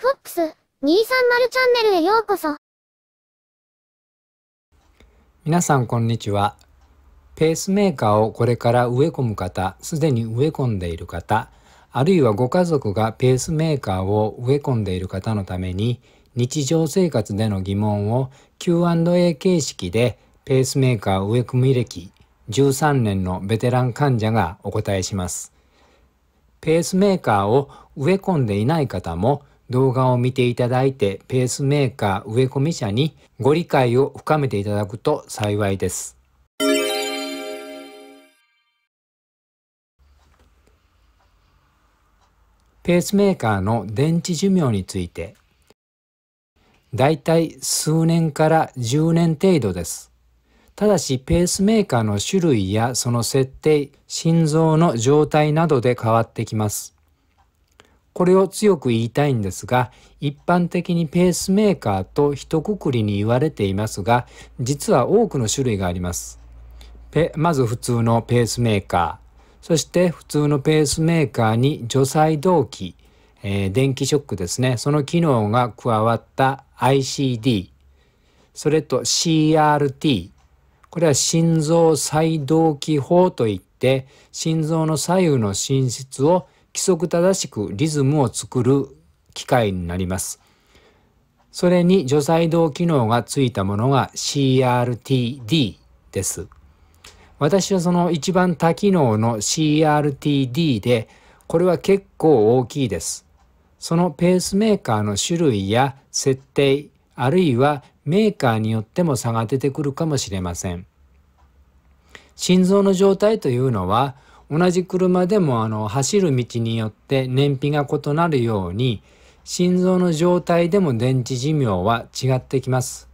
FOX230 チャンネルへようこそ。皆さんこんにちは。ペースメーカーをこれから植え込む方、すでに植え込んでいる方、あるいはご家族がペースメーカーを植え込んでいる方のために、日常生活での疑問を Q&A 形式でペースメーカー植え込み歴13年のベテラン患者がお答えします。ペースメーカーを植え込んでいない方も動画を見ていただいてペースメーカー植え込み者にご理解を深めていただくと幸いです。ペースメーカーの電池寿命についてだいたい数年から10年程度です。ただしペースメーカーの種類やその設定、心臓の状態などで変わってきます。これを強く言いたいんですが、一般的にペースメーカーと一括りに言われていますが、実は多くの種類があります。まず普通のペースメーカー、そして普通のペースメーカーに除細動器、えー、電気ショックですね、その機能が加わった ICD、それと CRT、これは心臓細動器法といって、心臓の左右の心室を規則正しくリズムを作る機械になります。それに除細動機能がついたものが CRTD です。私はその一番多機能の CRTD で、これは結構大きいです。そのペースメーカーの種類や設定、あるいはメーカーによっても差が出てくるかもしれません。心臓の状態というのは、同じ車でもあの走る道によって燃費が異なるように心臓の状態でも電池寿命は違ってきます。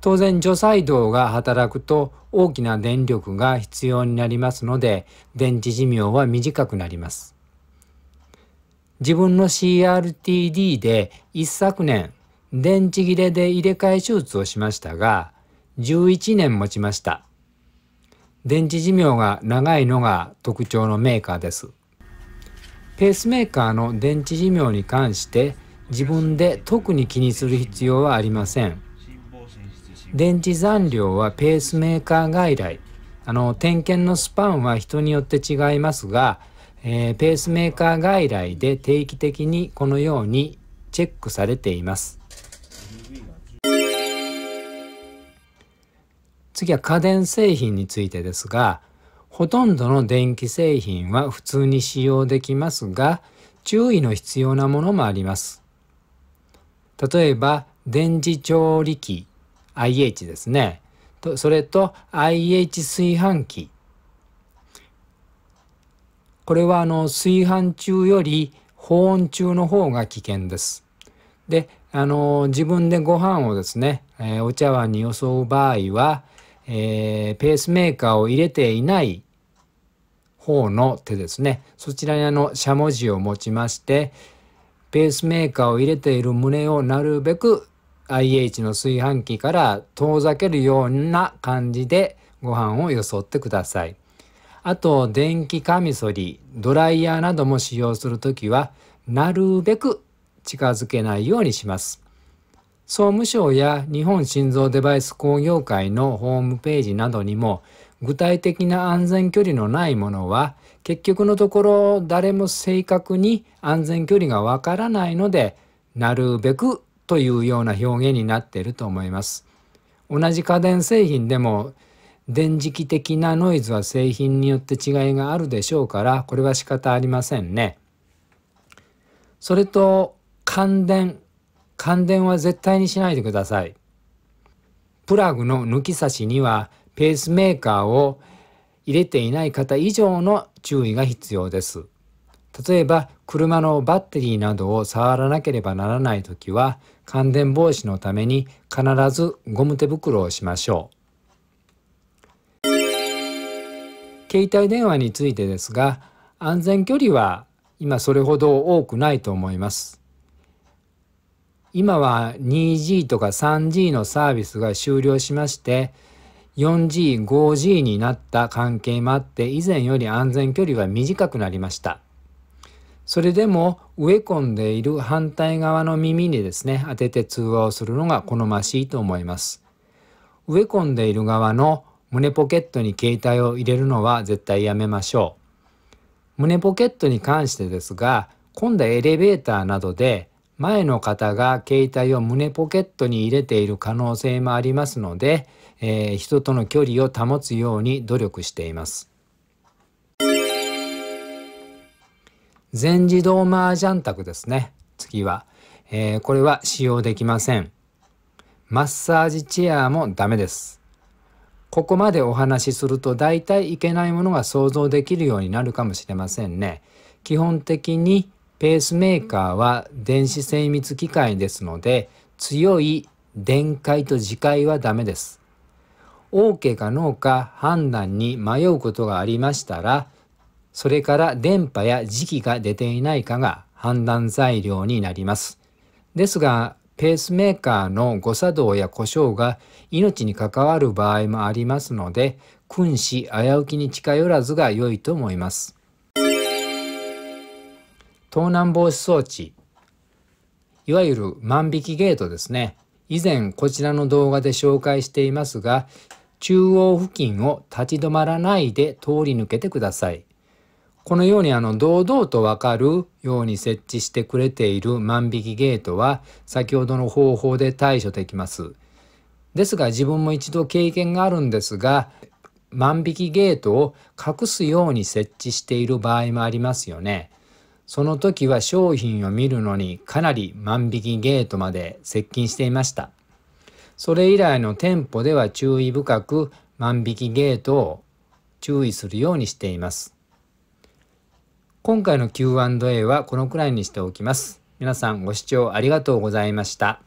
当然除細動が働くと大きな電力が必要になりますので電池寿命は短くなります。自分の CRTD で一昨年電池切れで入れ替え手術をしましたが11年持ちました。電池寿命が長いのが特徴のメーカーですペースメーカーの電池寿命に関して自分で特に気にする必要はありません電池残量はペースメーカー外来あの点検のスパンは人によって違いますが、えー、ペースメーカー外来で定期的にこのようにチェックされています次は家電製品についてですが、ほとんどの電気製品は普通に使用できますが、注意の必要なものもあります。例えば、電磁調理器、IH ですね。とそれと IH 炊飯器。これはあの炊飯中より保温中の方が危険です。で、あの自分でご飯をですね、えー、お茶碗に装う場合はえー、ペースメーカーを入れていない方の手ですねそちらのしゃもじを持ちましてペースメーカーを入れている胸をなるべく IH の炊飯器から遠ざけるような感じでご飯をよそってください。あと電気カミソリドライヤーなども使用する時はなるべく近づけないようにします。総務省や日本心臓デバイス工業会のホームページなどにも具体的な安全距離のないものは結局のところ誰も正確に安全距離がわからないのでなるべくというような表現になっていると思います。同じ家電製品でも電磁気的なノイズは製品によって違いがあるでしょうからこれは仕方ありませんね。それと感電感電は絶対にしないでください。プラグの抜き差しにはペースメーカーを入れていない方以上の注意が必要です。例えば車のバッテリーなどを触らなければならない時は感電防止のために必ずゴム手袋をしましょう。携帯電話についてですが安全距離は今それほど多くないと思います。今は 2G とか 3G のサービスが終了しまして 4G、5G になった関係もあって以前より安全距離は短くなりました。それでも植え込んでいる反対側の耳にですね、当てて通話をするのが好ましいと思います。植え込んでいる側の胸ポケットに携帯を入れるのは絶対やめましょう。胸ポケットに関してですが、今度エレベーターなどで前の方が携帯を胸ポケットに入れている可能性もありますので、えー、人との距離を保つように努力しています。全自動麻雀卓ですね。次は、えー、これは使用できません。マッサージチェアもダメです。ここまでお話しすると大体いけないものが想像できるようになるかもしれませんね。基本的にペースメーカーは電子精密機械ですので強い電解と磁界はダメです。OK か NO か判断に迷うことがありましたらそれから電波や磁気が出ていないかが判断材料になります。ですがペースメーカーの誤作動や故障が命に関わる場合もありますので君子危うきに近寄らずが良いと思います。盗難防止装置、いわゆる万引きゲートですね。以前こちらの動画で紹介していますが、中央付近を立ち止まらないで通り抜けてください。このようにあの堂々とわかるように設置してくれている万引きゲートは先ほどの方法で対処できます。ですが自分も一度経験があるんですが万引きゲートを隠すように設置している場合もありますよね。その時は商品を見るのにかなり万引きゲートまで接近していました。それ以来の店舗では注意深く万引きゲートを注意するようにしています。今回の Q&A はこのくらいにしておきます。皆さんご視聴ありがとうございました。